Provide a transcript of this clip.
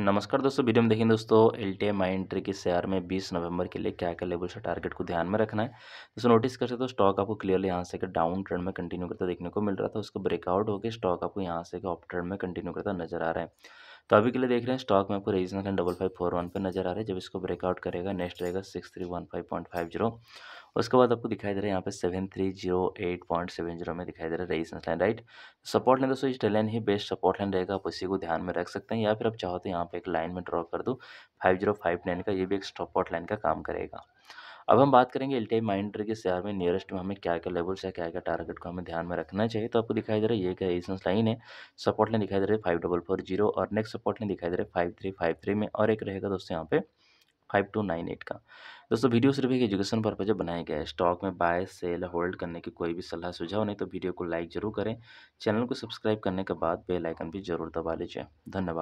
नमस्कार दोस्तों वीडियो में देखेंगे दोस्तों L T M I entry के शेयर में 20 नवंबर के लिए क्या क्या लेवल्स से टारगेट को ध्यान में रखना है दोस्तों नोटिस कर सकते हो स्टॉक आपको क्लियरली यहाँ से डाउन ट्रेंड में कंटिन्यू करता देखने को मिल रहा था उसको ब्रेकआउट होकर स्टॉक आपको यहाँ से अप ट्रेंड में कंटिन्यू करता नजर आ रहा है तो अभी के लिए देख रहे हैं स्टॉक में आपको resistance double five four one पर नजर आ रहा है जब इसको ब्रेकआउट करेगा नेक्स्ट रहेगा six three one five point five zero उसके बाद आपको दिखाई दे रहा है यहाँ पे seven three zero eight point seven zero में दिखाई दे रहा है resistance line right support line दोस्तों इस लाइन ही बेस्ट सपोर्ट लाइन रहेगा आप उसी को ध्यान में रख सकते हैं या फिर आप चाहो तो यहाँ पे एक लाइन में ड्रॉ कर दो फाइव जीरो फाइव नाइन का ये भी एक सपोर्ट लाइन का काम करेगा अब हम बात करेंगे L T I mind tree के शेयर में नियरेस्ट में हमें क्या क्या लेवल्स है क्या क्या टारगेट को हमें ध्यान में रखना चाहिए तो आपको दिखाई दे रहा है ये क्या रेजिस्टेंस लाइन है सपोर्ट लाइन दिखाई दे रहा है फाइव डबल फोर जीरो और नेक्स्ट सपोर्ट लाइन दिखाई दे रहा है फाइव थ्री फाइव थ्री में और एक रहेगा दोस्तों यहाँ पे फाइव टू नाइन एट का दोस्तों वीडियो सिर्फ एक एजुकेशन पर्पज बनाया गया है स्टॉक में बाय सेल होल्ड करने की कोई भी सलाह सुझाव नहीं तो वीडियो को लाइक जरूर करें चैनल को सब्सक्राइब करने के बाद बेल आइकन भी जरूर दबा लीजिए धन्यवाद